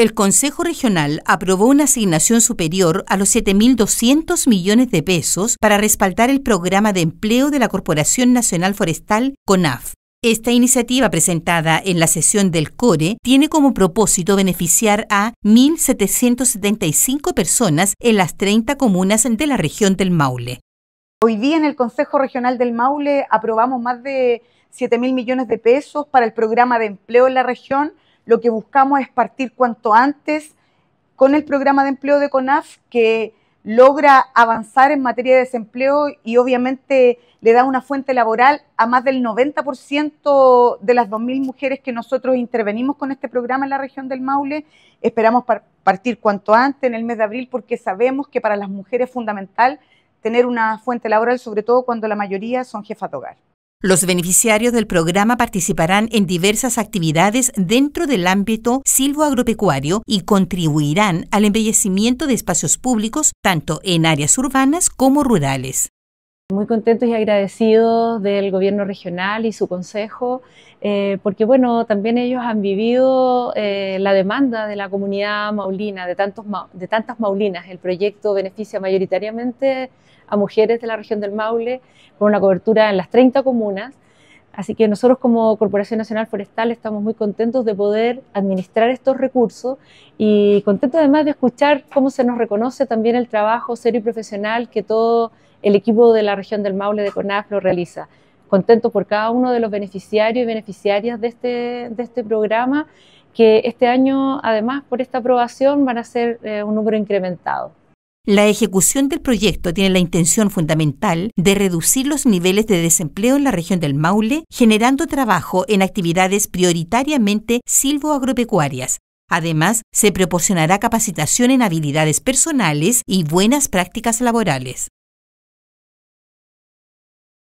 El Consejo Regional aprobó una asignación superior a los 7.200 millones de pesos para respaldar el programa de empleo de la Corporación Nacional Forestal, CONAF. Esta iniciativa presentada en la sesión del CORE tiene como propósito beneficiar a 1.775 personas en las 30 comunas de la región del Maule. Hoy día en el Consejo Regional del Maule aprobamos más de 7.000 millones de pesos para el programa de empleo en la región lo que buscamos es partir cuanto antes con el programa de empleo de CONAF que logra avanzar en materia de desempleo y obviamente le da una fuente laboral a más del 90% de las 2.000 mujeres que nosotros intervenimos con este programa en la región del Maule. Esperamos partir cuanto antes, en el mes de abril, porque sabemos que para las mujeres es fundamental tener una fuente laboral, sobre todo cuando la mayoría son jefas de hogar. Los beneficiarios del programa participarán en diversas actividades dentro del ámbito silvoagropecuario y contribuirán al embellecimiento de espacios públicos tanto en áreas urbanas como rurales. Muy contentos y agradecidos del gobierno regional y su consejo, eh, porque bueno, también ellos han vivido eh, la demanda de la comunidad maulina, de, tantos, de tantas maulinas. El proyecto beneficia mayoritariamente a mujeres de la región del Maule, con una cobertura en las 30 comunas. Así que nosotros como Corporación Nacional Forestal estamos muy contentos de poder administrar estos recursos y contentos además de escuchar cómo se nos reconoce también el trabajo serio y profesional que todo el equipo de la región del Maule de CONAF lo realiza. Contento por cada uno de los beneficiarios y beneficiarias de este, este programa, que este año, además, por esta aprobación, van a ser eh, un número incrementado. La ejecución del proyecto tiene la intención fundamental de reducir los niveles de desempleo en la región del Maule, generando trabajo en actividades prioritariamente silvoagropecuarias. Además, se proporcionará capacitación en habilidades personales y buenas prácticas laborales.